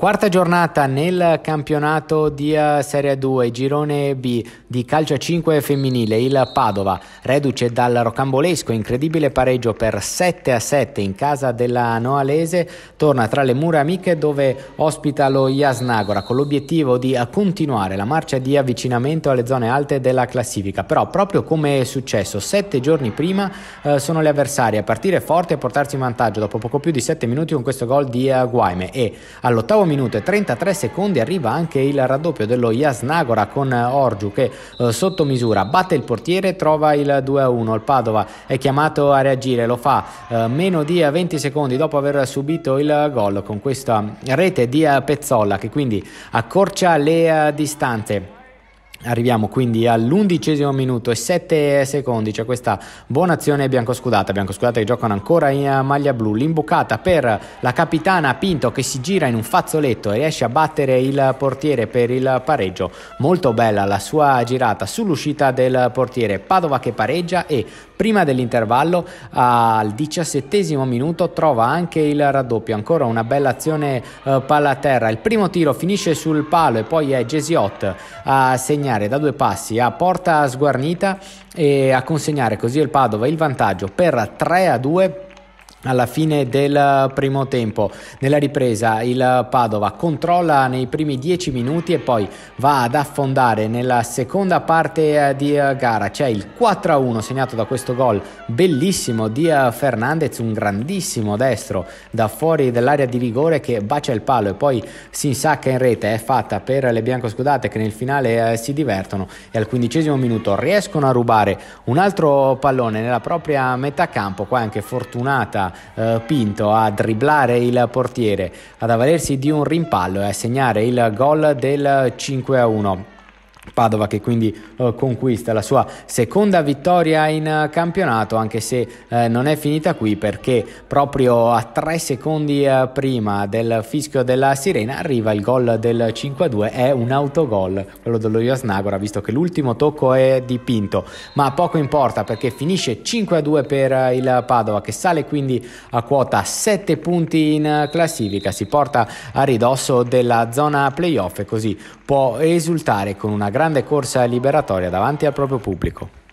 Quarta giornata nel campionato di eh, Serie 2, girone B di calcio a 5 femminile, il Padova, reduce dal rocambolesco incredibile pareggio per 7 a 7 in casa della Noalese, torna tra le mura amiche dove ospita lo Jasnagora con l'obiettivo di eh, continuare la marcia di avvicinamento alle zone alte della classifica. Però proprio come è successo sette giorni prima eh, sono le avversarie a partire forte e portarsi in vantaggio dopo poco più di 7 minuti con questo gol di eh, Guaime e all'ottavo minuto e 33 secondi arriva anche il raddoppio dello Jasnagora con eh, Orgiu che eh, sotto misura batte il portiere, trova il 2-1. Il Padova è chiamato a reagire, lo fa eh, meno di 20 eh, secondi dopo aver subito il gol con questa rete di eh, Pezzolla che quindi accorcia le distanze. Arriviamo quindi all'undicesimo minuto e 7 secondi, c'è questa buona azione biancoscudata, biancoscudata che giocano ancora in eh, maglia blu, l'imbucata per la capitana Pinto che si gira in un fazzoletto e riesce a battere il portiere per il pareggio, molto bella la sua girata sull'uscita del portiere, Padova che pareggia e prima dell'intervallo al diciassettesimo minuto trova anche il raddoppio, ancora una bella azione eh, palla a terra, il primo tiro finisce sul palo e poi è Gesiot a segnare guadagnare da due passi a porta sguarnita e a consegnare così al Padova il vantaggio per 3 a 2 alla fine del primo tempo. Nella ripresa il Padova controlla nei primi dieci minuti e poi va ad affondare nella seconda parte eh, di gara. C'è il 4-1 segnato da questo gol bellissimo di eh, Fernandez, un grandissimo destro da fuori dell'area di rigore che bacia il palo e poi si insacca in rete. È fatta per le biancoscudate che nel finale eh, si divertono e al quindicesimo minuto riescono a rubare un altro pallone nella propria metà campo. Qua è anche fortunata eh, Pinto a dribblare il portiere, ad avvalersi di un rimpallo e a segnare il gol del 5 a 1. Padova che quindi eh, conquista la sua seconda vittoria in uh, campionato anche se eh, non è finita qui perché proprio a tre secondi uh, prima del fischio della sirena arriva il gol del 5-2 è un autogol quello dello Iasnagora visto che l'ultimo tocco è dipinto ma poco importa perché finisce 5-2 per uh, il Padova che sale quindi a quota 7 punti in classifica si porta a ridosso della zona playoff e così può esultare con una grande corsa liberatoria davanti al proprio pubblico.